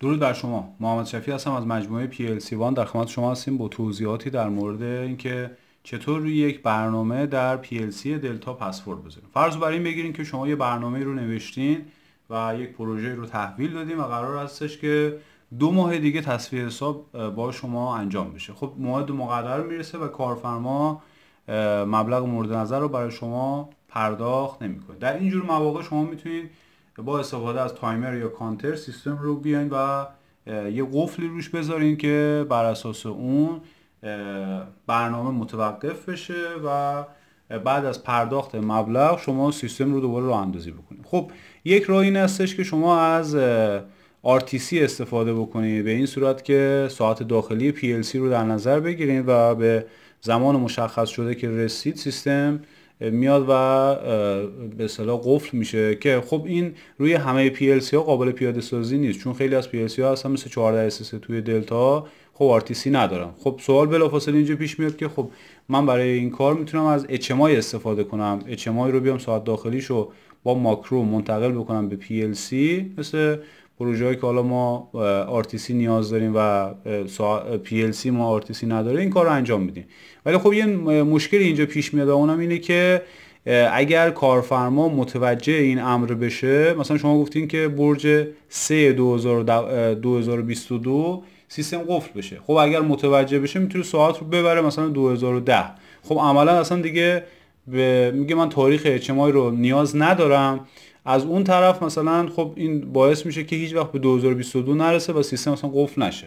درود بر شما محمد شفی هستم از مجموعه سی وان در خدمت شما هستیم با توضیحاتی در مورد اینکه چطور روی یک برنامه در سی دلتا پسورد بذاریم فرض بر این بگیریم که شما یه برنامه رو نوشتین و یک پروژه رو تحویل دادیم و قرار هستش که دو ماه دیگه تصفیه حساب با شما انجام بشه خب موعد مقرر میرسه و کارفرما مبلغ مورد نظر رو برای شما پرداخت نمیکنه در اینجور مواقع شما میتونید با استفاده از تایمر یا کانتر سیستم رو بیاین و یه قفلی روش بذارین که بر اساس اون برنامه متوقف بشه و بعد از پرداخت مبلغ شما سیستم رو دوباره رو اندازی بکنید خب یک راه این هستش که شما از RTC استفاده بکنید به این صورت که ساعت داخلی PLC رو در نظر بگیرید و به زمان مشخص شده که رسید سیستم میاد و به قفل میشه که خب این روی همه PLC ها قابل پیاده سازی نیست چون خیلی از PLC ها هستن مثل 14 اس توی دلتا خب سی ندارن خب سوال بلافاصله اینجا پیش میاد که خب من برای این کار میتونم از HMI استفاده کنم HMI رو بیام ساعت داخلیشو با ماکرو منتقل بکنم به PLC مثل پروژه هایی که حالا ما آرتیسی نیاز داریم و پی ال سی ما آرتیسی نداره این کار رو انجام میدیم ولی خب یه مشکلی اینجا پیش میاد اونم اینه که اگر کارفرما متوجه این امر بشه مثلا شما گفتین که برج 3 2022 سیستم قفل بشه خب اگر متوجه بشه میتونه ساعت رو ببره مثلا 2010 خب عملا اصلا دیگه میگه من تاریخ اجتماعی رو نیاز ندارم از اون طرف مثلا خب این باعث میشه که هیچ وقت به 2022 نرسه و سیستم مثلا قفل نشه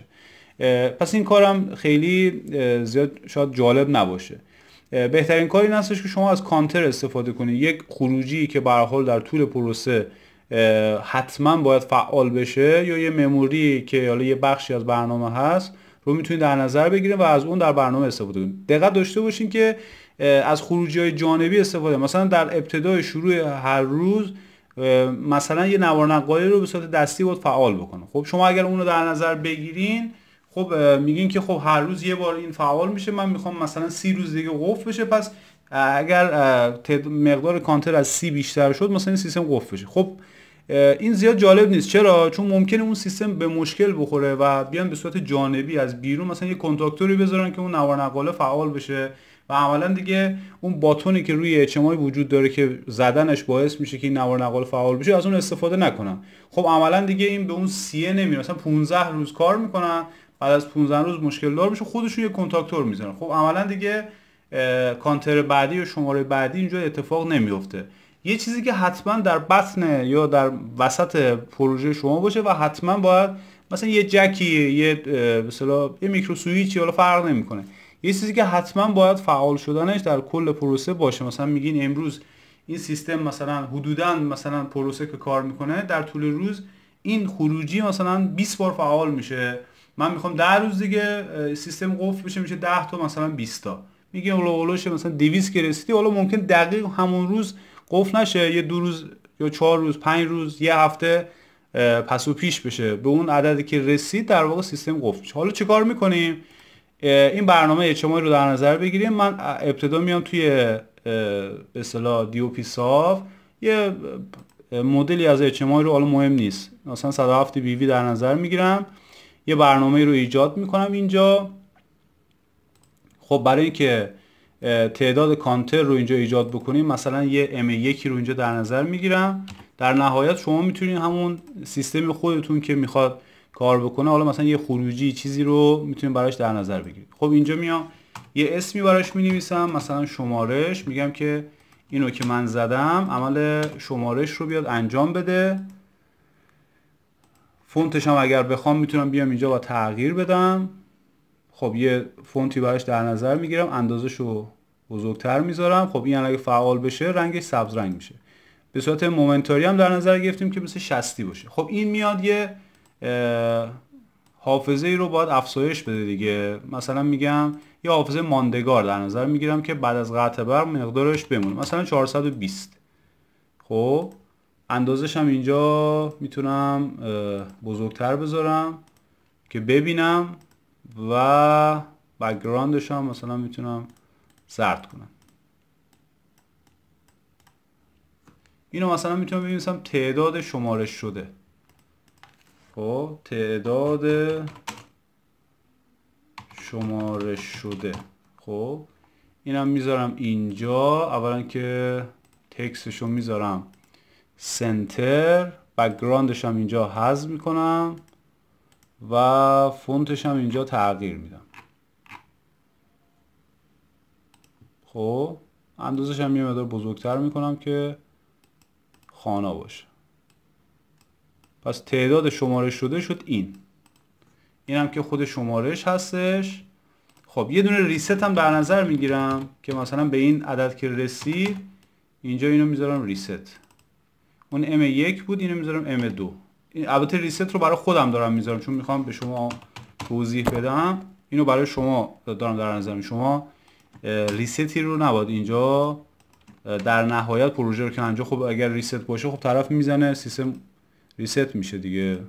پس این کارم خیلی زیاد شاید جالب نباشه بهترین کاری این هستش که شما از کانتر استفاده کنید یک خروجی که به در طول پروسه حتما باید فعال بشه یا یه مموری که حالا یه بخشی از برنامه هست رو میتونید در نظر بگیرید و از اون در برنامه استفاده کنید دقت داشته باشین که از خروجی های جانبی استفاده مثلا در ابتدای شروع هر روز مثلا یه نوار رو به صورت دستی بود فعال بکنه خب شما اگر اون رو در نظر بگیرین خب میگین که خب هر روز یه بار این فعال میشه من میخوام مثلا سی روز دیگه قفل بشه پس اگر مقدار کانتر از سی بیشتر شد مثلا این سیستم قفل بشه خب این زیاد جالب نیست چرا چون ممکنه اون سیستم به مشکل بخوره و بیان به صورت جانبی از بیرون مثلا یه کنتاکتوری بذارن که اون نوار نقاله فعال بشه و عملا دیگه اون باتونی که روی اچ وجود داره که زدنش باعث میشه که این نوار نقال فعال بشه از اون استفاده نکنن خب عملا دیگه این به اون سیه نمیره مثلا 15 روز کار میکنن بعد از 15 روز مشکل دار میشه خودشون یه کنتاکتور میزنن خب عملا دیگه کانتر بعدی و شماره بعدی اینجا اتفاق نمیفته یه چیزی که حتما در بطن یا در وسط پروژه شما باشه و حتما باید مثلا یه جکی یه مثلا یه میکرو یا فرق نمیکنه یه چیزی که حتما باید فعال شدنش در کل پروسه باشه مثلا میگین امروز این سیستم مثلا حدودا مثلا پروسه که کار میکنه در طول روز این خروجی مثلا 20 بار فعال میشه من میخوام در روز دیگه سیستم قفل بشه میشه 10 تا مثلا 20 تا میگه اولو اولش مثلا 200 که رسیدی حالا ممکن دقیق همون روز قفل نشه یه دو روز یا چهار روز پنج روز یه هفته پس و پیش بشه به اون عددی که رسید در واقع سیستم قفل میشه حالا چه کار میکنیم این برنامه اجتماعی رو در نظر بگیریم من ابتدا میام توی به اصطلاح دیو پی صاف یه مدلی از اجتماعی رو حالا مهم نیست مثلا 107 وی در نظر میگیرم یه برنامه رو ایجاد میکنم اینجا خب برای اینکه تعداد کانتر رو اینجا ایجاد بکنیم مثلا یه ام یکی رو اینجا در نظر میگیرم در نهایت شما میتونید همون سیستم خودتون که میخواد کار بکنه حالا مثلا یه خروجی چیزی رو میتونیم براش در نظر بگیریم خب اینجا میام یه اسمی براش می نویسم مثلا شمارش میگم که اینو که من زدم عمل شمارش رو بیاد انجام بده فونتش هم اگر بخوام میتونم بیام اینجا با تغییر بدم خب یه فونتی براش در نظر میگیرم اندازش رو بزرگتر میذارم خب این اگه فعال بشه رنگش سبز رنگ میشه به صورت مومنتاری هم در نظر گرفتیم که مثل شستی باشه خب این میاد یه حافظه ای رو باید افزایش بده دیگه مثلا میگم یه حافظه ماندگار در نظر میگیرم که بعد از قطع برق مقدارش بمونه مثلا 420 خب اندازش هم اینجا میتونم بزرگتر بذارم که ببینم و بگراندش هم مثلا میتونم زرد کنم اینو مثلا میتونم ببینیم تعداد شمارش شده خب تعداد شماره شده خب اینم میذارم اینجا اولا که رو میذارم سنتر و هم اینجا حذف میکنم و فونتش هم اینجا تغییر میدم خب اندازش یه مقدار بزرگتر میکنم که خانه باشه پس تعداد شماره شده شد این این هم که خود شمارش هستش خب یه دونه ریست هم در نظر میگیرم که مثلا به این عدد که رسید اینجا اینو میذارم ریست اون ام 1 بود اینو میذارم ام 2 این البته ریست رو برای خودم دارم میذارم چون میخوام به شما توضیح بدم اینو برای شما دارم در نظر شما ریستی رو نباد اینجا در نهایت پروژه رو که انجام خب اگر ریست باشه خب طرف میزنه سیستم ریست میشه دیگه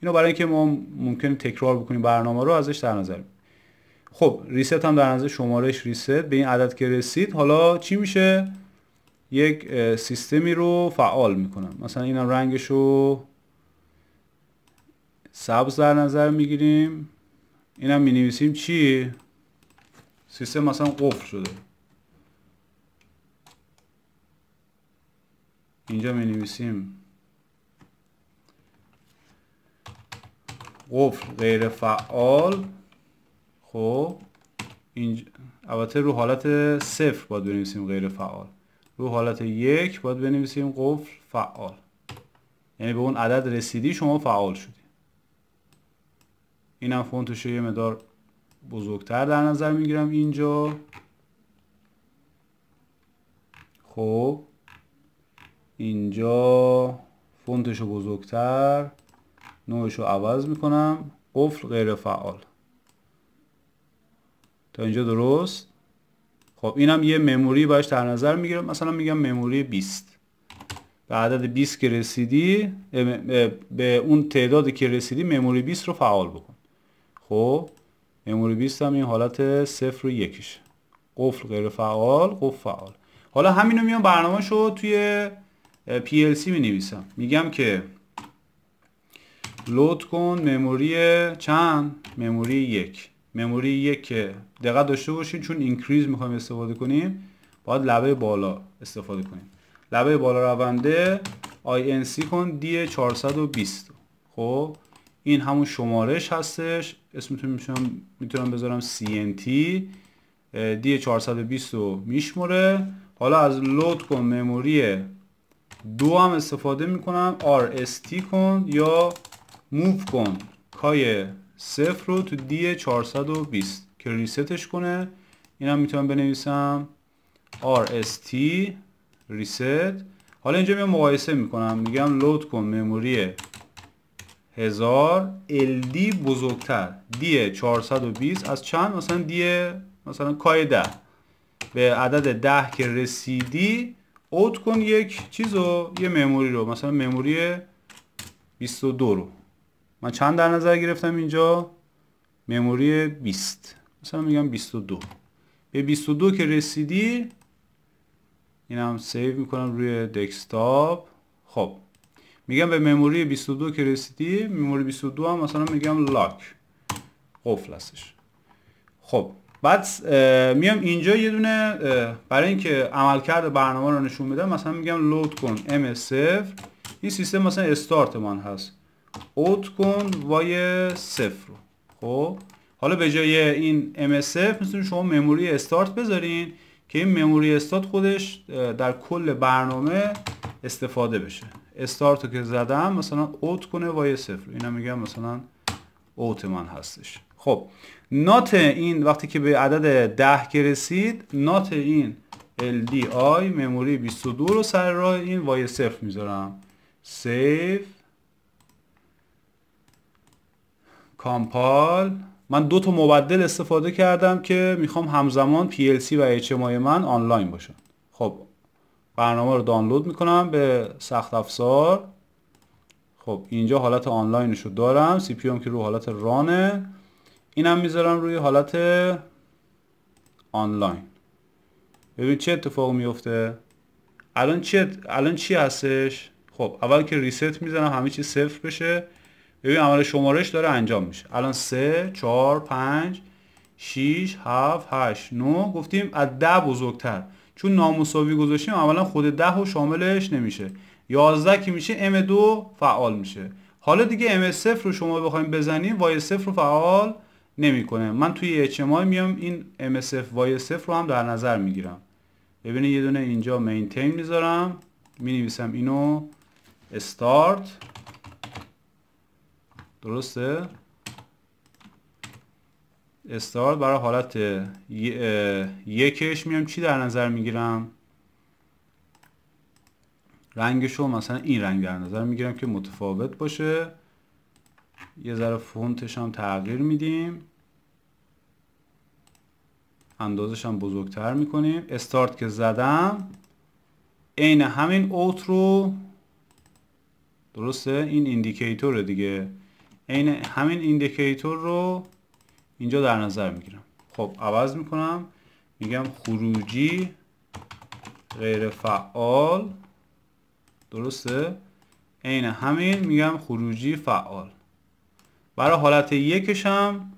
اینو برای اینکه ما ممکن تکرار بکنیم برنامه رو ازش در نظر خب ریست هم در نظر شمارش ریست به این عدد که رسید حالا چی میشه یک سیستمی رو فعال میکنم مثلا اینم رنگش رو سبز در نظر میگیریم اینم مینویسیم چی سیستم مثلا قفل شده اینجا مینویسیم قفل غیر فعال خب اینج... البته رو حالت صفر باید بنویسیم غیر فعال رو حالت یک باید بنویسیم قفل فعال یعنی به اون عدد رسیدی شما فعال شدی اینم فونتش یه مدار بزرگتر در نظر میگیرم اینجا خب اینجا فونتش بزرگتر نوعش رو عوض میکنم قفل غیر فعال تا اینجا درست خب اینم یه مموری باش در نظر میگیرم مثلا میگم مموری 20 به عدد 20 که رسیدی به اون تعدادی که رسیدی مموری 20 رو فعال بکن خب مموری 20 هم این حالت 0 و یکیش قفل غیر فعال قفل فعال حالا همینو میام برنامه شد توی PLC می نویسم میگم که لود کن مموری چند مموری یک مموری یک که دقت داشته باشین چون اینکریز میخوایم استفاده کنیم باید لبه بالا استفاده کنیم لبه بالا رونده INC کن دی 420 خب این همون شمارش هستش اسمتون میتونم میتونم بذارم CNT دی 420 رو میشمره حالا از لود کن مموری دو هم استفاده میکنم RST کن یا موو کن کای صفر رو تو دی 420 که ریستش کنه این هم میتونم بنویسم rst ریست حالا اینجا میام مقایسه میکنم میگم لود کن مموری 1000 LD بزرگتر دی 420 از چند مثلا دی مثلا کای 10 به عدد 10 که رسیدی اوت کن یک چیز رو یه مموری رو مثلا مموری 22 رو من چند در نظر گرفتم اینجا مموری 20 مثلا میگم 22 به 22 که رسیدی اینم سیو میکنم روی دسکتاپ خب میگم به مموری 22 که رسیدی مموری 22 هم مثلا میگم لاک قفل هستش خب بعد میام اینجا یه دونه برای اینکه عملکرد برنامه رو نشون بدم مثلا میگم لود کن ms0 این سیستم مثلا استارت من هست اوت کن وای صفر رو خب حالا به جای این MSF میتونید شما مموری استارت بذارین که این مموری استارت خودش در کل برنامه استفاده بشه استارت رو که زدم مثلا اوت کنه وای صفر اینا میگم مثلا اوت من هستش خب نات این وقتی که به عدد ده که رسید نات این LDI مموری 22 رو سر راه این وای صفر میذارم سیف کامپال من دو تا مبدل استفاده کردم که میخوام همزمان PLC و HMI من آنلاین باشن خب برنامه رو دانلود میکنم به سخت افزار خب اینجا حالت آنلاینش رو دارم سی پی که رو حالت رانه اینم میذارم روی حالت آنلاین ببین چه اتفاق میفته الان چی, الان چی هستش خب اول که ریست میزنم همه چی صفر بشه ببین عمل شمارش داره انجام میشه الان 3 4 5 6 7 8 9 گفتیم از 10 بزرگتر چون نامساوی گذاشتیم اولا خود 10 و شاملش نمیشه 11 که میشه M2 فعال میشه حالا دیگه M0 رو شما بخوایم بزنیم Y0 رو فعال نمیکنه من توی HMI میام این MSF Y0 رو هم در نظر میگیرم ببینید یه دونه اینجا مینتین میذارم مینویسم اینو استارت درسته استارت برای حالت یکش میام چی در نظر میگیرم رنگشو رو مثلا این رنگ در نظر میگیرم که متفاوت باشه یه ذره فونتش هم تغییر میدیم اندازش هم بزرگتر میکنیم استارت که زدم عین همین اوت رو درسته این ایندیکیتوره دیگه این همین ایندیکیتور رو اینجا در نظر میگیرم خب عوض میکنم میگم خروجی غیر فعال درسته عین همین میگم خروجی فعال برای حالت یکشم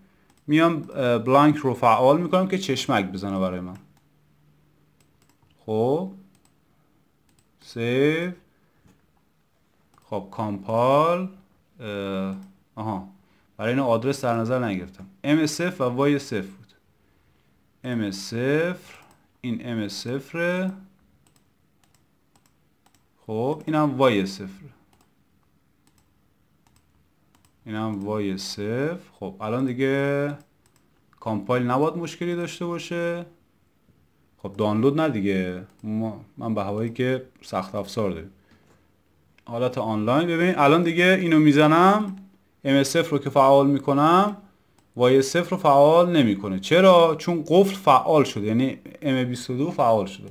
میام بلانک رو فعال میکنم که چشمک بزنه برای من خب سیو خب کامپال آها برای این آدرس در نظر نگرفتم ام 0 و وای صفر بود ام صفر این ام 0 خب اینم وای y اینم وای صفر خب الان دیگه کامپایل نباید مشکلی داشته باشه خب دانلود نه دیگه من به هوایی که سخت افزار داریم حالت آنلاین ببینید الان دیگه اینو میزنم MSF رو که فعال میکنم y صفر رو فعال نمیکنه چرا چون قفل فعال شده یعنی m22 فعال شده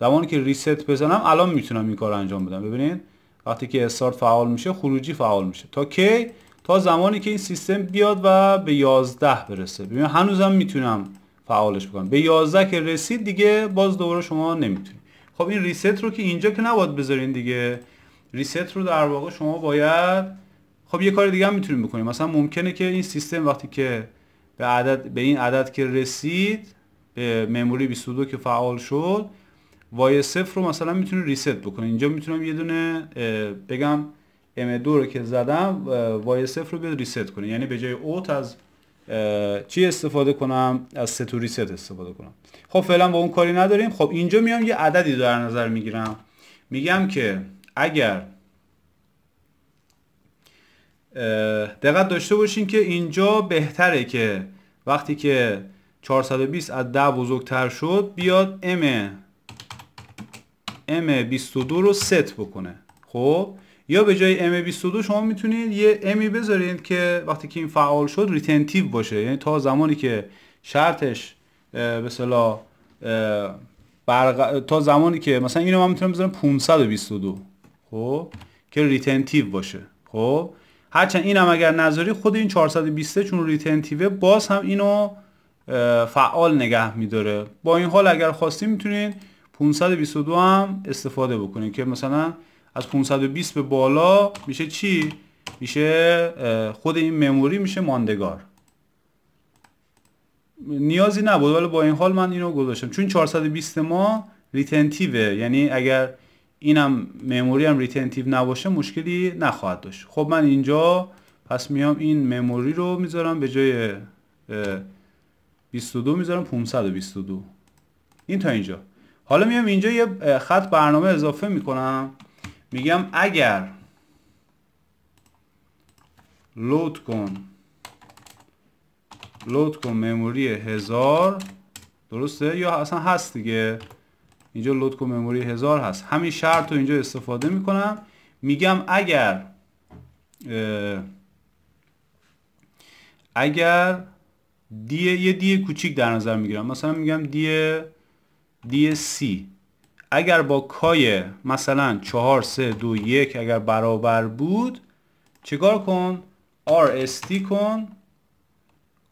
زمانی که ریست بزنم الان میتونم این کار انجام بدم ببینید وقتی که استارت فعال میشه خروجی فعال میشه تا کی تا زمانی که این سیستم بیاد و به 11 برسه ببین هنوزم میتونم فعالش بکنم به 11 که رسید دیگه باز دوباره شما نمیتونید خب این ریست رو که اینجا که نباید بذارین دیگه ریست رو در واقع شما باید خب یه کار دیگه هم میتونیم بکنیم مثلا ممکنه که این سیستم وقتی که به عدد به این عدد که رسید به مموری 22 که فعال شد وای 0 رو مثلا میتونه ریست بکنه اینجا میتونم یه دونه بگم ام 2 رو که زدم وای 0 رو بیاد ریست کنه یعنی به جای اوت از چی استفاده کنم از ستو ریست استفاده کنم خب فعلا با اون کاری نداریم خب اینجا میام یه عددی در نظر میگیرم میگم که اگر دقت داشته باشین که اینجا بهتره که وقتی که 420 از 10 بزرگتر شد بیاد M M22 رو ست بکنه خب یا به جای M22 شما میتونید یه امی بذارید که وقتی که این فعال شد ریتنتیو باشه یعنی تا زمانی که شرطش به تا زمانی که مثلا اینو من میتونم بذارم 522 خب که ریتنتیو باشه خب هرچند اینم اگر نظری خود این 423 چون ریتنتیو باز هم اینو فعال نگه میداره با این حال اگر خواستیم میتونید 522 هم استفاده بکنید که مثلا از 520 به بالا میشه چی؟ میشه خود این مموری میشه ماندگار نیازی نبود ولی با این حال من اینو گذاشتم چون 420 ما ریتنتیوه یعنی اگر اینم مموری هم ریتنتیو نباشه مشکلی نخواهد داشت خب من اینجا پس میام این مموری رو میذارم به جای 22 میذارم 522 این تا اینجا حالا میام اینجا یه خط برنامه اضافه میکنم میگم اگر لود کن لود کن مموری هزار درسته یا اصلا هست دیگه اینجا لود کو مموری هزار هست همین شرط رو اینجا استفاده میکنم میگم اگر اگر دیه یه دی کوچیک در نظر میگیرم مثلا میگم دی دی سی اگر با کای مثلا 4 3 2 1 اگر برابر بود چیکار کن RST کن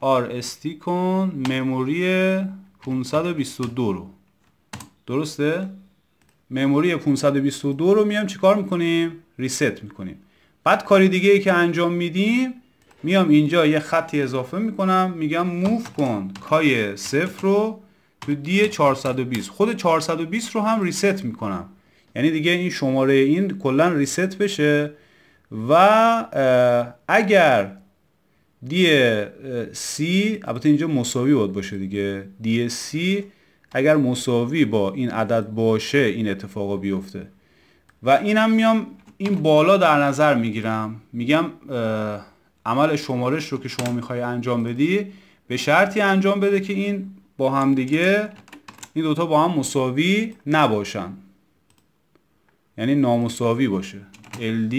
RST کن مموری 522 رو درسته مموری 522 رو میام چیکار میکنیم ریست میکنیم بعد کاری دیگه ای که انجام میدیم میام اینجا یه خطی اضافه میکنم میگم موف کن کای صفر رو تو دی 420 خود 420 رو هم ریست میکنم یعنی دیگه این شماره این کلا ریست بشه و اگر دی سی البته اینجا مساوی بود باشه دیگه دی سی اگر مساوی با این عدد باشه این اتفاق بیفته و اینم میام این بالا در نظر میگیرم میگم عمل شمارش رو که شما میخوای انجام بدی به شرطی انجام بده که این با هم دیگه این دوتا با هم مساوی نباشن یعنی نامساوی باشه LD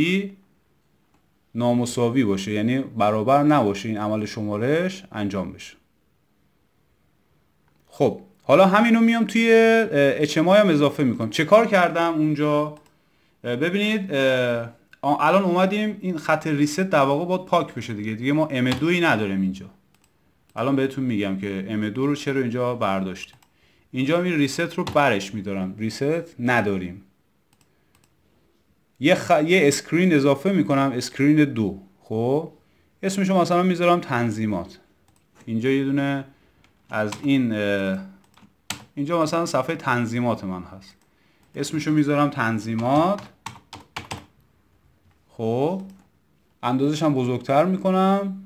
نامساوی باشه یعنی برابر نباشه این عمل شمارش انجام بشه خب حالا همینو میام توی HMI هم اضافه میکنم چه کار کردم اونجا ببینید الان اومدیم این خط ریست در واقع باید پاک بشه دیگه دیگه ما ام 2 ای نداریم اینجا الان بهتون میگم که ام 2 رو چرا اینجا برداشتیم اینجا می ریست رو برش میدارم ریست نداریم یه, یه اسکرین اضافه میکنم اسکرین دو خب اسمشو مثلا میذارم تنظیمات اینجا یه دونه از این اینجا مثلا صفحه تنظیمات من هست اسمشو میذارم تنظیمات خب اندازش هم بزرگتر میکنم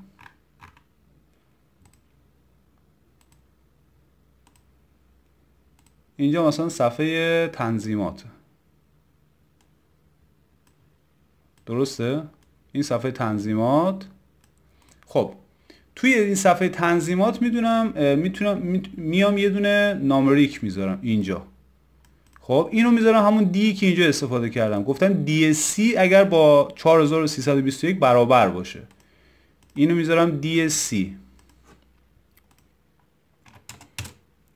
اینجا مثلا صفحه تنظیمات درسته؟ این صفحه تنظیمات خب توی این صفحه تنظیمات میدونم میتونم میام یه دونه نامریک میذارم اینجا خب اینو میذارم همون دی که اینجا استفاده کردم گفتم سی اگر با 4321 برابر باشه اینو میذارم دی سی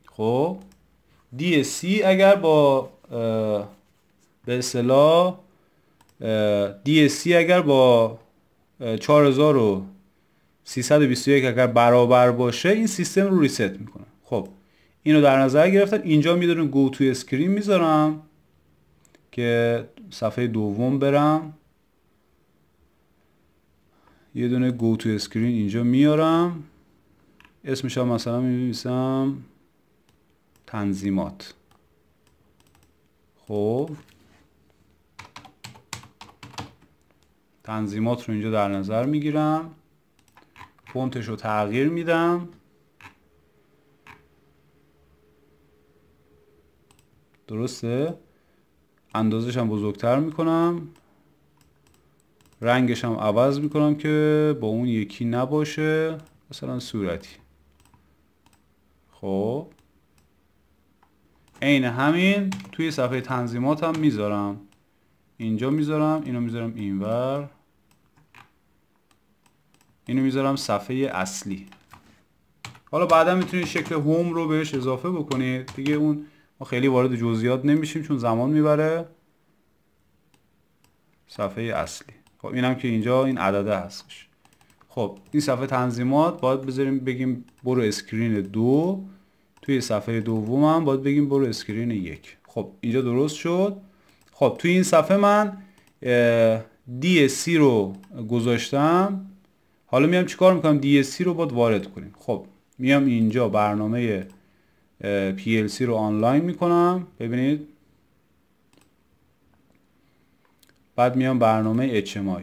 خب سی اگر با به اصطلاح سی اگر با 4000 321 اگر برابر باشه این سیستم رو ریست میکنه خب اینو در نظر گرفتم اینجا میدونم گو تو اسکرین میذارم که صفحه دوم برم یه دونه گو تو اسکرین اینجا میارم اسمش هم مثلا میبینیسم تنظیمات خب تنظیمات رو اینجا در نظر میگیرم فونتش رو تغییر میدم درسته اندازش هم بزرگتر میکنم رنگش هم عوض میکنم که با اون یکی نباشه مثلا صورتی خب عین همین توی صفحه تنظیمات هم میذارم اینجا میذارم اینو میذارم اینور اینو میذارم صفحه اصلی حالا بعدا میتونید شکل هوم رو بهش اضافه بکنید دیگه اون ما خیلی وارد جزئیات نمیشیم چون زمان میبره صفحه اصلی خب اینم که اینجا این عدده هستش خب این صفحه تنظیمات باید بذاریم بگیم برو اسکرین دو توی صفحه دوم هم باید بگیم برو اسکرین یک خب اینجا درست شد خب توی این صفحه من دی سی رو گذاشتم حالا میام چیکار میکنم سی رو باید وارد کنیم خب میام اینجا برنامه سی رو آنلاین میکنم ببینید بعد میام برنامه HMI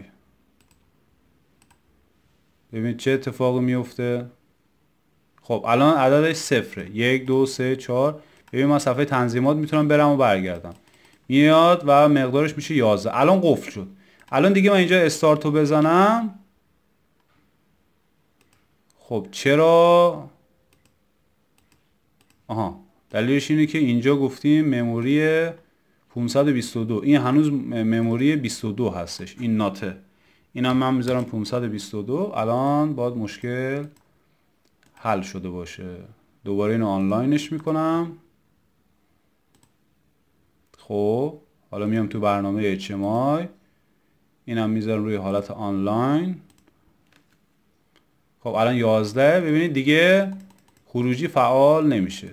ببینید چه اتفاقی میفته خب الان عددش صفره یک دو سه چهار ببین من صفحه تنظیمات میتونم برم و برگردم میاد و مقدارش میشه 11 الان قفل شد الان دیگه من اینجا استارتو بزنم خب چرا آها دلیلش اینه که اینجا گفتیم مموری 522 این هنوز مموری 22 هستش این ناته اینم من میذارم 522 الان باید مشکل حل شده باشه دوباره اینو آنلاینش میکنم خب حالا میام تو برنامه HMI اینم میذارم روی حالت آنلاین خب الان 11 ببینید دیگه خروجی فعال نمیشه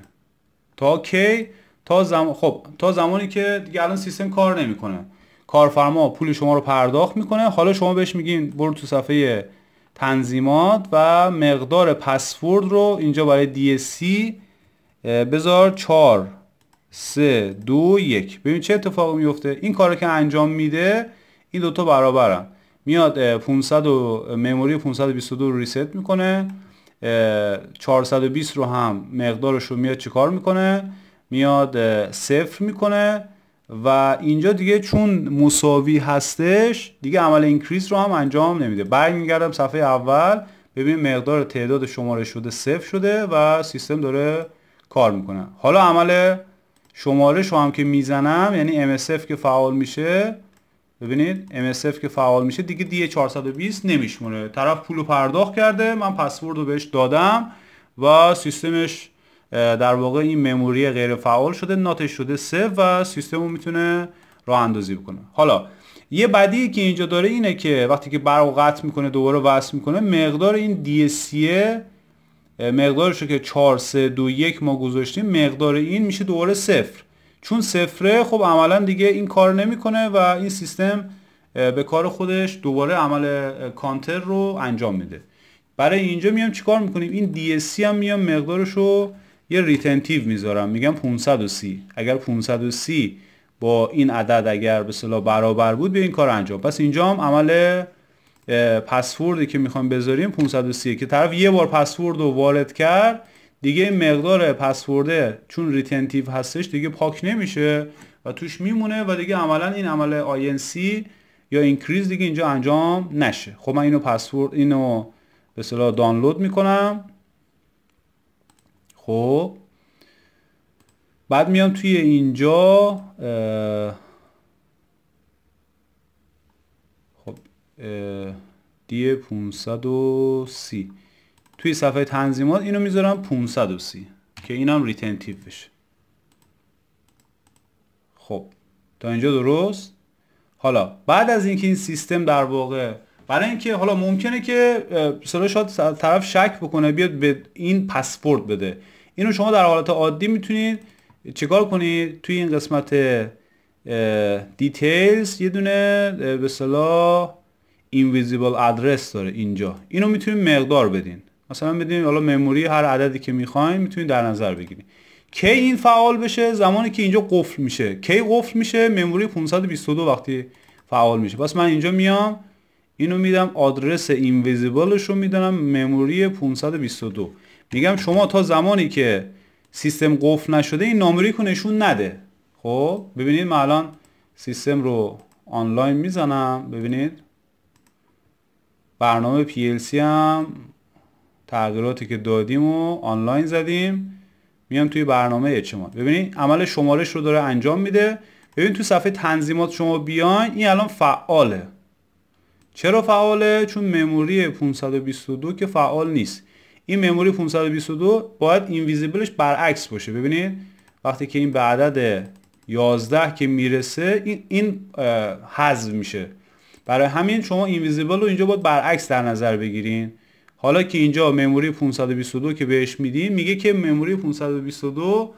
تا کی تا خب تا زمانی که دیگه الان سیستم کار نمیکنه کارفرما پول شما رو پرداخت میکنه حالا شما بهش میگین برو تو صفحه تنظیمات و مقدار پسورد رو اینجا برای سی بذار 4 3 2 1 ببین چه اتفاقی میفته این کارو که انجام میده این دوتا برابرن میاد 500 و مموری 522 رو ریسیت میکنه 420 رو هم مقدارش رو میاد چیکار میکنه میاد صفر میکنه و اینجا دیگه چون مساوی هستش دیگه عمل اینکریز رو هم انجام نمیده برمیگردم صفحه اول ببین مقدار تعداد شماره شده صفر شده و سیستم داره کار میکنه حالا عمل شمارش رو هم که میزنم یعنی MSF که فعال میشه ببینید MSF که فعال میشه دیگه دی 420 نمیشمونه طرف پولو پرداخت کرده من پسورد رو بهش دادم و سیستمش در واقع این مموری غیر فعال شده ناتش شده سه و سیستم رو میتونه راه اندازی بکنه حالا یه بدی که اینجا داره اینه که وقتی که برق قطع میکنه دوباره وصل میکنه مقدار این دی سیه مقدارش که 4 3 2 1 ما گذاشتیم مقدار این میشه دوباره صفر چون صفره خب عملا دیگه این کار نمیکنه و این سیستم به کار خودش دوباره عمل کانتر رو انجام میده برای اینجا میام چیکار میکنیم این سی هم میام مقدارش رو یه ریتنتیو میذارم میگم 530 اگر 530 با این عدد اگر به صلاح برابر بود به این کار انجام پس اینجا هم عمل پسوردی که میخوام بذاریم 530 که طرف یه بار پسورد رو وارد کرد دیگه مقدار پسورده چون ریتنتیو هستش دیگه پاک نمیشه و توش میمونه و دیگه عملا این عمل INC یا اینکریز دیگه اینجا انجام نشه خب من اینو پسورد اینو به صلاح دانلود میکنم خب بعد میام توی اینجا خب دی 530 توی صفحه تنظیمات اینو میذارم 530 که اینم ریتنتیو بشه خب تا اینجا درست حالا بعد از اینکه این سیستم در واقع برای اینکه حالا ممکنه که سلا شاید طرف شک بکنه بیاد به این پاسپورت بده اینو شما در حالت عادی میتونید چیکار کنید توی این قسمت دیتیلز یه دونه به اینویزیبل ادرس داره اینجا اینو میتونید مقدار بدین مثلا میدونیم حالا مموری هر عددی که میخواین میتونید در نظر بگیرید کی این فعال بشه زمانی که اینجا قفل میشه کی قفل میشه مموری 522 وقتی فعال میشه پس من اینجا میام اینو میدم آدرس اینویزیبلش رو میدم مموری 522 میگم شما تا زمانی که سیستم قفل نشده این نامری رو نشون نده خب ببینید من الان سیستم رو آنلاین میزنم ببینید برنامه PLC هم تغییراتی که دادیم و آنلاین زدیم میام توی برنامه اچمان ببینید عمل شمارش رو داره انجام میده ببین تو صفحه تنظیمات شما بیاین این الان فعاله چرا فعاله چون مموری 522 که فعال نیست این مموری 522 باید اینویزیبلش برعکس باشه ببینید وقتی که این به عدد 11 که میرسه این این حذف میشه برای همین شما اینویزیبل رو اینجا باید برعکس در نظر بگیرین حالا که اینجا مموری 522 که بهش میدیم میگه که مموری 522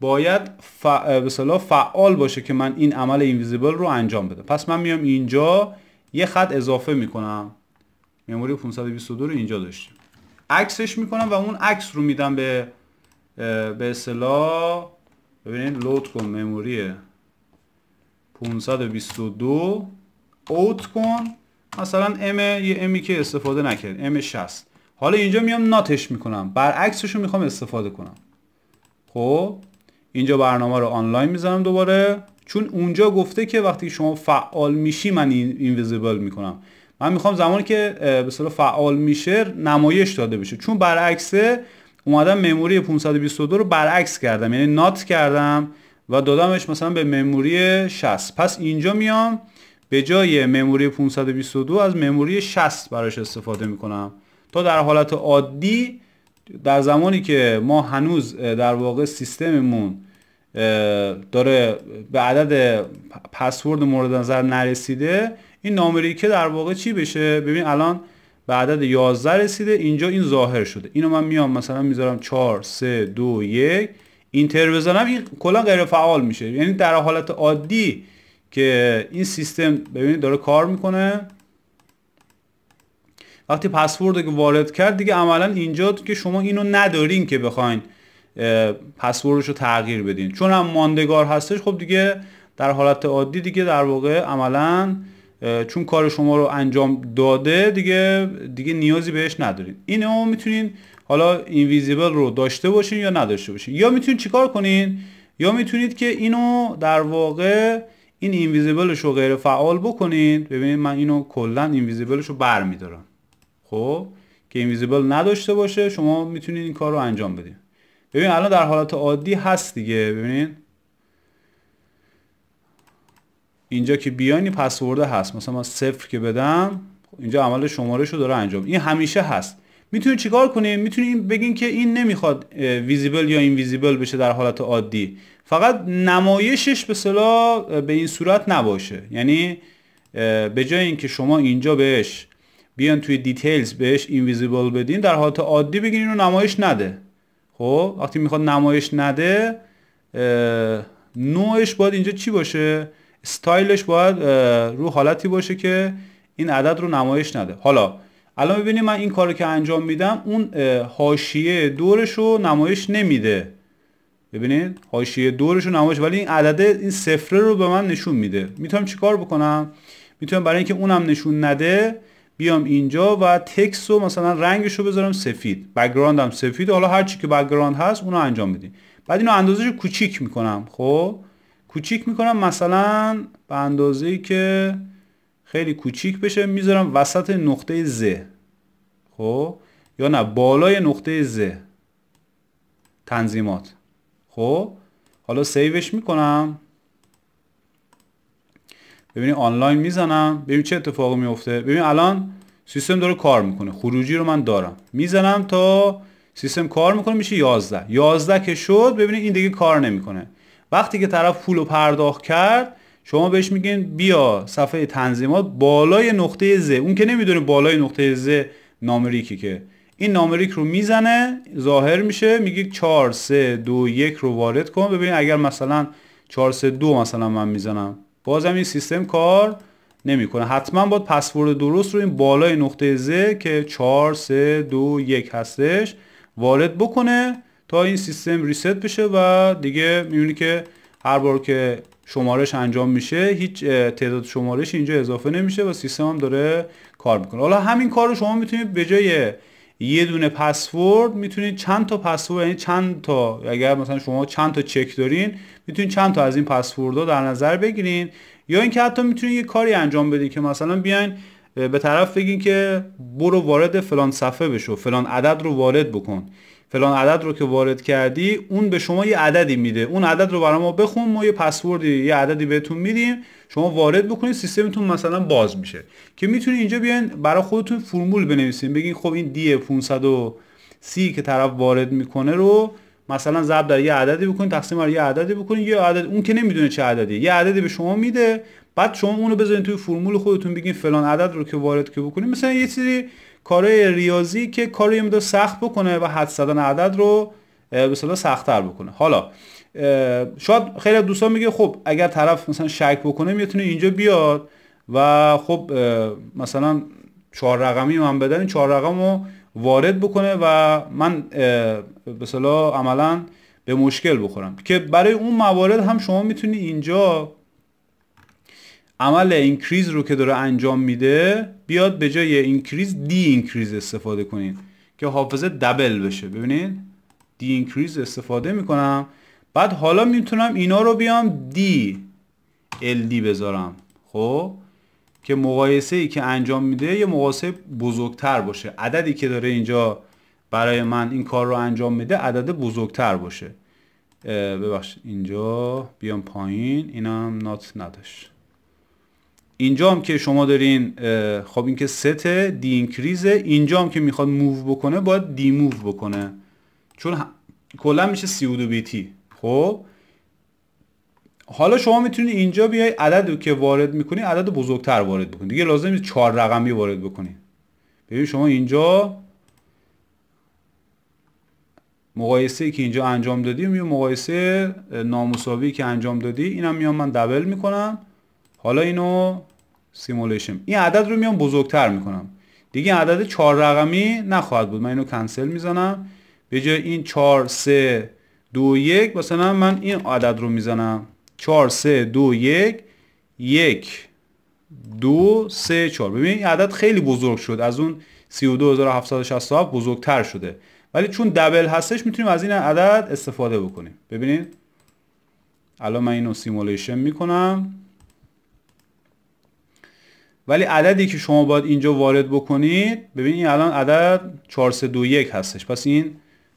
باید ف... به فعال باشه که من این عمل اینویزیبل رو انجام بدم پس من میام اینجا یه خط اضافه میکنم مموری 522 رو اینجا داشتیم عکسش میکنم و اون عکس رو میدم به به اصطلاح ببینید لود کن مموری 522 اوت کن مثلا ام یه امی که استفاده نکرد ام 60 حالا اینجا میام ناتش میکنم برعکسش رو میخوام استفاده کنم خب اینجا برنامه رو آنلاین میزنم دوباره چون اونجا گفته که وقتی شما فعال میشی من این اینویزیبل میکنم من میخوام زمانی که به فعال میشه نمایش داده بشه چون برعکسه اومدم مموری 522 رو برعکس کردم یعنی نات کردم و دادمش مثلا به مموری 60 پس اینجا میام به جای مموری 522 از مموری 60 براش استفاده میکنم تا در حالت عادی در زمانی که ما هنوز در واقع سیستممون داره به عدد پسورد مورد نظر نرسیده این نامری که در واقع چی بشه ببین الان به عدد 11 رسیده اینجا این ظاهر شده اینو من میام مثلا میذارم 4 3 2 1 اینتر بزنم این کلا غیر فعال میشه یعنی در حالت عادی که این سیستم ببینید داره کار میکنه وقتی پسورد که وارد کرد دیگه عملا اینجا که شما اینو ندارین که بخواین پسوردش رو تغییر بدین چون هم ماندگار هستش خب دیگه در حالت عادی دیگه در واقع عملا چون کار شما رو انجام داده دیگه دیگه نیازی بهش ندارین اینو میتونین حالا اینویزیبل رو داشته باشین یا نداشته باشین یا میتونین چیکار کنین یا میتونید که اینو در واقع این اینویزیبلش رو غیر فعال بکنید ببینید من اینو کلا اینویزیبلش رو برمیدارم خب که اینویزیبل نداشته باشه شما میتونید این کار رو انجام بدید ببین الان در حالت عادی هست دیگه ببینید اینجا که بیانی پسورده هست مثلا من صفر که بدم خب اینجا عمل شماره رو داره انجام این همیشه هست میتونید چیکار کنیم میتونید بگین که این نمیخواد ویزیبل یا اینویزیبل بشه در حالت عادی فقط نمایشش به صلاح به این صورت نباشه یعنی به جای اینکه شما اینجا بهش بیان توی دیتیلز بهش اینویزیبل بدین در حالت عادی بگین اینو نمایش نده خب وقتی میخواد نمایش نده نوعش باید اینجا چی باشه استایلش باید رو حالتی باشه که این عدد رو نمایش نده حالا الان ببینید من این کارو که انجام میدم اون حاشیه دورش رو نمایش نمیده ببینید حاشیه دورش رو نمایش ولی این عدده این صفره رو به من نشون میده میتونم چیکار بکنم میتونم برای اینکه اونم نشون نده بیام اینجا و تکس رو مثلا رنگش رو بذارم سفید بگراندم هم سفید حالا هر چی که بکگراند هست اونو انجام بدیم بعد اینو اندازش کوچیک میکنم خب کوچیک میکنم مثلا به اندازه که خیلی کوچیک بشه میذارم وسط نقطه Z خب یا نه بالای نقطه ز تنظیمات خب حالا سیوش میکنم ببینی آنلاین میزنم ببین چه اتفاقی میفته ببین الان سیستم داره کار میکنه خروجی رو من دارم میزنم تا سیستم کار میکنه میشه 11 11 که شد ببینید این دیگه کار نمیکنه وقتی که طرف پول رو پرداخت کرد شما بهش میگین بیا صفحه تنظیمات بالای نقطه ز اون که نمیدونه بالای نقطه ز نامریکی که این نامریک رو میزنه ظاهر میشه میگه 4 3 2 1 رو وارد کن ببین اگر مثلا 4 3 2 مثلا من میزنم بازم این سیستم کار نمیکنه حتما باید پسورد درست رو این بالای نقطه ز که 4 3 2 1 هستش وارد بکنه تا این سیستم ریست بشه و دیگه میبینی که هر بار که شمارش انجام میشه هیچ تعداد شمارش اینجا اضافه نمیشه و سیستم هم داره کار میکنه حالا همین کار رو شما میتونید به جای یه دونه پسورد میتونید چند تا پسورد یعنی چند تا اگر مثلا شما چند تا چک دارین میتونید چند تا از این پسوردها در نظر بگیرین یا اینکه حتی میتونید یه کاری انجام بدین که مثلا بیاین به طرف بگین که برو وارد فلان صفحه بشو فلان عدد رو وارد بکن فلان عدد رو که وارد کردی اون به شما یه عددی میده اون عدد رو برای ما بخون ما یه پسوردی یه عددی بهتون میدیم شما وارد بکنید سیستمتون مثلا باز میشه که میتونید اینجا بیاین برای خودتون فرمول بنویسین بگین خب این دی 530 که طرف وارد میکنه رو مثلا ضرب در یه عددی بکنید تقسیم بر یه عددی بکنید یه عدد اون که نمیدونه چه عددی یه عددی به شما میده بعد شما اونو بذارین توی فرمول خودتون بگین فلان عدد رو که وارد که بکنید مثلا یه چیزی کارهای ریاضی که رو امده سخت بکنه و حد زدن عدد رو به سختتر بکنه حالا شاید خیلی دوستان میگه خب اگر طرف مثلا شک بکنه میتونه اینجا بیاد و خب مثلا چهار رقمی من بدن چهار رقم رو وارد بکنه و من به عملا به مشکل بخورم که برای اون موارد هم شما میتونی اینجا عمل اینکریز رو که داره انجام میده بیاد به جای اینکریز دی اینکریز استفاده کنین که حافظه دبل بشه ببینید دی اینکریز استفاده میکنم بعد حالا میتونم اینا رو بیام دی ال دی بذارم خب که مقایسه ای که انجام میده یه مقایسه بزرگتر باشه عددی که داره اینجا برای من این کار رو انجام میده عدد بزرگتر باشه ببخشید اینجا بیام پایین اینم نات نداشت اینجا هم که شما دارین خب این که ست دی اینکریزه اینجا هم که میخواد موو بکنه باید دی موو بکنه چون کلا میشه سی و دو بیتی خب حالا شما میتونید اینجا بیای عدد که وارد میکنی عدد بزرگتر وارد بکنی دیگه لازم نیست چهار رقمی وارد بکنی ببین شما اینجا مقایسه که اینجا انجام دادی یا مقایسه نامساوی که انجام دادی اینم میام من دبل میکنم حالا اینو simulation این عدد رو میام بزرگتر میکنم دیگه عدد چهار رقمی نخواهد بود من اینو کنسل میزنم به جای این 4 3 2 1 مثلا من این عدد رو میزنم 4 3 2 1 1 2 3 4 ببینید این عدد خیلی بزرگ شد از اون 32767 بزرگتر شده ولی چون دبل هستش میتونیم از این عدد استفاده بکنیم ببینید الان من اینو سیمولیشن میکنم ولی عددی که شما باید اینجا وارد بکنید ببینید الان عدد 4321 هستش پس این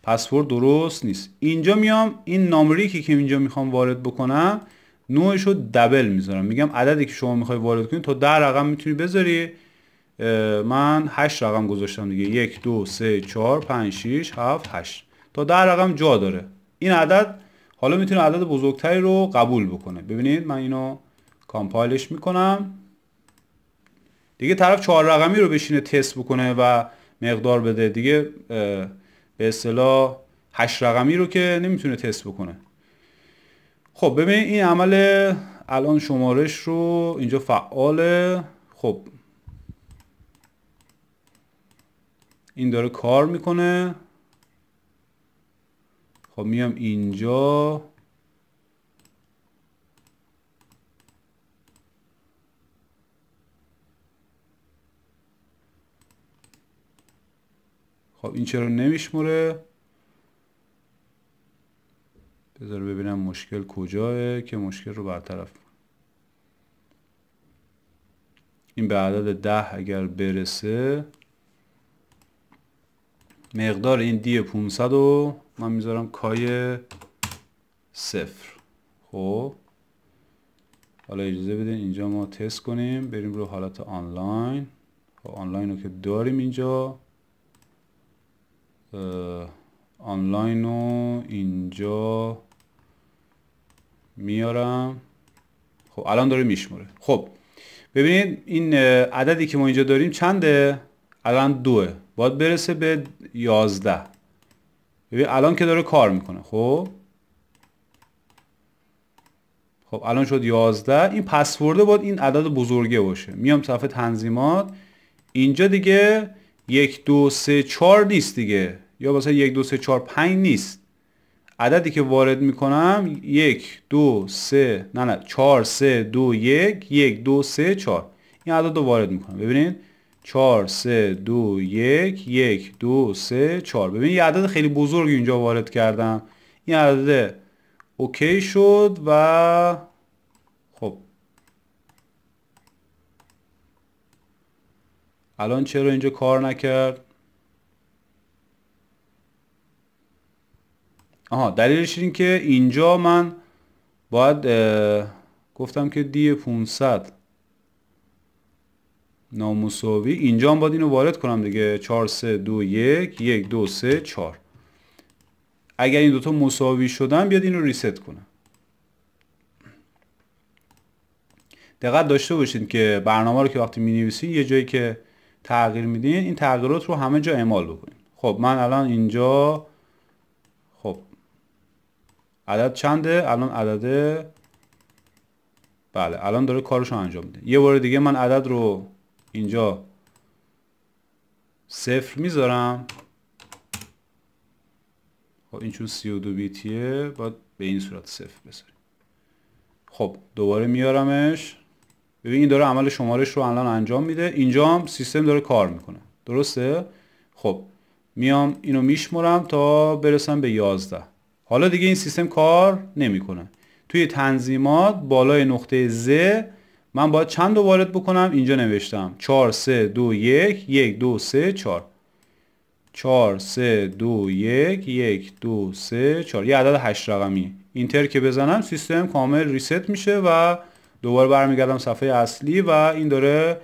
پسورد درست نیست اینجا میام این نامریکی که اینجا میخوام وارد بکنم نوعش رو دبل میذارم میگم عددی که شما میخوای وارد کنید تا ده رقم میتونی بذاری من هشت رقم گذاشتم دیگه یک دو سه 4 5 6 7 8 تا ده رقم جا داره این عدد حالا میتونه عدد بزرگتری رو قبول بکنه ببینید من اینو کامپایلش میکنم دیگه طرف چهار رقمی رو بشینه تست بکنه و مقدار بده دیگه به اصطلاح هشت رقمی رو که نمیتونه تست بکنه خب ببین این عمل الان شمارش رو اینجا فعاله خب این داره کار میکنه خب میام اینجا خب این چرا نمیشموره بذار ببینم مشکل کجاه که مشکل رو برطرف کنم این به عدد ده اگر برسه مقدار این دی 500 رو من میذارم کای صفر خب حالا اجازه بدین اینجا ما تست کنیم بریم رو حالت آنلاین خب آنلاین رو که داریم اینجا آنلاین رو اینجا میارم خب الان داره میشموره خب ببینید این عددی که ما اینجا داریم چنده الان دوه باید برسه به یازده ببین الان که داره کار میکنه خب خب الان شد یازده این پسورده باید این عدد بزرگه باشه میام صفحه تنظیمات اینجا دیگه یک دو سه چار نیست دیگه یا واسه یک دو سه چهار پنج نیست عددی که وارد میکنم یک دو سه نه نه چهار سه دو یک یک دو سه چهار این عدد رو وارد میکنم ببینید چهار سه دو یک یک دو سه چهار ببینید یه عدد خیلی بزرگی اینجا وارد کردم این عدد اوکی شد و خب الان چرا اینجا کار نکرد آها دلیلش این که اینجا من باید گفتم که دی 500 نامساوی اینجا هم باید اینو وارد کنم دیگه 4 3 2 1 1 2 3 4 اگر این دوتا مساوی شدن بیاد اینو ریست کنم دقت داشته باشید که برنامه رو که وقتی می یه جایی که تغییر میدین این تغییرات رو همه جا اعمال بکنید خب من الان اینجا عدد چنده الان عدد بله الان داره کارش رو انجام میده یه بار دیگه من عدد رو اینجا صفر میذارم خب این چون 32 بیتیه باید به این صورت صفر بذاریم خب دوباره میارمش ببین این داره عمل شمارش رو الان انجام میده اینجا هم سیستم داره کار میکنه درسته خب میام اینو میشمرم تا برسم به 11 حالا دیگه این سیستم کار نمیکنه توی تنظیمات بالای نقطه ز من باید چند رو وارد بکنم اینجا نوشتم 4 3 2 1 1 2 3 4 4 3 2 1 1 2 3 4 یه عدد 8 رقمی اینتر که بزنم سیستم کامل ریست میشه و دوباره برمیگردم صفحه اصلی و این داره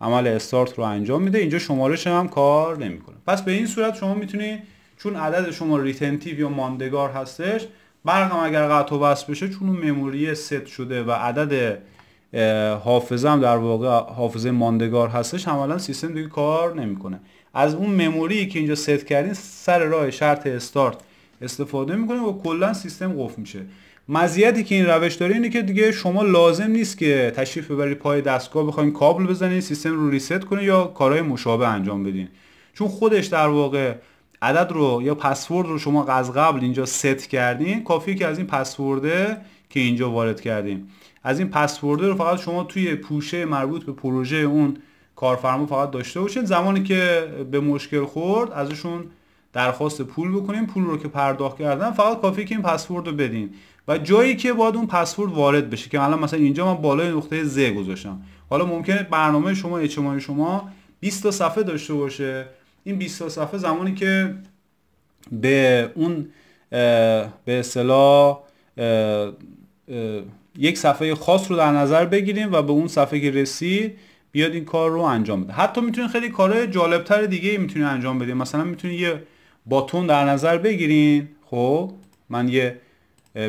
عمل استارت رو انجام میده اینجا شمارش هم کار نمیکنه پس به این صورت شما میتونید چون عدد شما ریتنتیو یا ماندگار هستش برقم اگر قطع و وصل بشه چون اون مموری ست شده و عدد حافظه هم در واقع حافظه ماندگار هستش عملا سیستم دیگه کار نمیکنه از اون مموری که اینجا ست کردین سر راه شرط استارت استفاده میکنه و کلا سیستم قفل میشه مزیتی که این روش داره اینه که دیگه شما لازم نیست که تشریف ببرید پای دستگاه بخواید کابل بزنید سیستم رو ریست کنید یا کارهای مشابه انجام بدین چون خودش در واقع عدد رو یا پسورد رو شما از قبل اینجا ست کردین کافیه که از این پسورده که اینجا وارد کردیم از این پسورده رو فقط شما توی پوشه مربوط به پروژه اون کارفرما فقط داشته باشین زمانی که به مشکل خورد ازشون درخواست پول بکنیم پول رو که پرداخت کردن فقط کافیه که این پسورد رو بدین و جایی که باید اون پسورد وارد بشه که الان مثلا اینجا من بالای نقطه ز گذاشتم حالا ممکنه برنامه شما اجتماعی شما 20 صفحه داشته باشه این 20 صفحه زمانی که به اون به اصطلاح یک صفحه خاص رو در نظر بگیریم و به اون صفحه که رسید بیاد این کار رو انجام بده حتی میتونید خیلی کارهای جالبتر دیگه ای میتونید انجام بدین مثلا میتونید یه باتون در نظر بگیرین خب من یه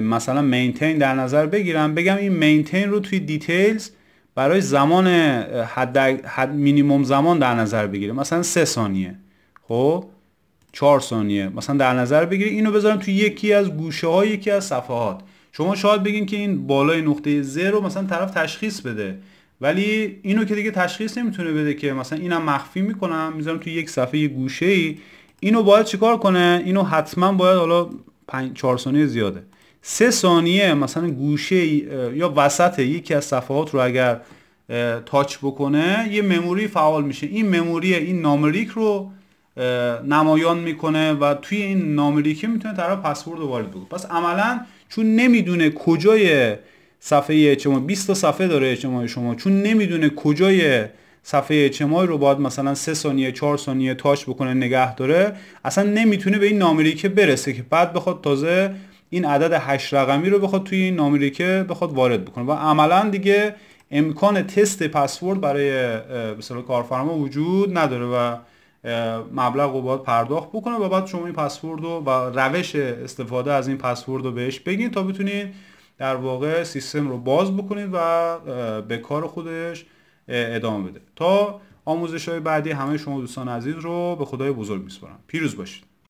مثلا مینتین در نظر بگیرم بگم این مینتین رو توی دیتیلز برای زمان حد, حد مینیموم زمان در نظر بگیریم مثلا سه ثانیه خب چهار ثانیه مثلا در نظر بگیری اینو بذارم تو یکی از گوشه های یکی از صفحات شما شاید بگین که این بالای نقطه ز رو مثلا طرف تشخیص بده ولی اینو که دیگه تشخیص نمیتونه بده که مثلا اینم مخفی میکنم میذارم تو یک صفحه یک گوشه ای اینو باید چیکار کنه اینو حتما باید حالا 4 ثانیه زیاده سه ثانیه مثلا گوشه یا وسط یکی از صفحات رو اگر تاچ بکنه یه مموری فعال میشه این مموری این نامریک رو نمایان میکنه و توی این نامریکی میتونه طرف پسورد رو وارد بکنه پس عملا چون نمیدونه کجای صفحه HMI 20 صفحه داره HMI شما چون نمیدونه کجای صفحه چمای رو باید مثلا 3 ثانیه 4 ثانیه تاچ بکنه نگه داره اصلا نمیتونه به این نامریکه برسه که بعد بخواد تازه این عدد 8 رقمی رو بخواد توی این نامریکه بخواد وارد بکنه و عملا دیگه امکان تست پسورد برای مثلا کارفرما وجود نداره و مبلغ رو باید پرداخت بکنه و بعد شما این پسورد رو و روش استفاده از این پسورد رو بهش بگین تا بتونید در واقع سیستم رو باز بکنید و به کار خودش ادامه بده تا آموزش های بعدی همه شما دوستان عزیز رو به خدای بزرگ میسپارم پیروز باشید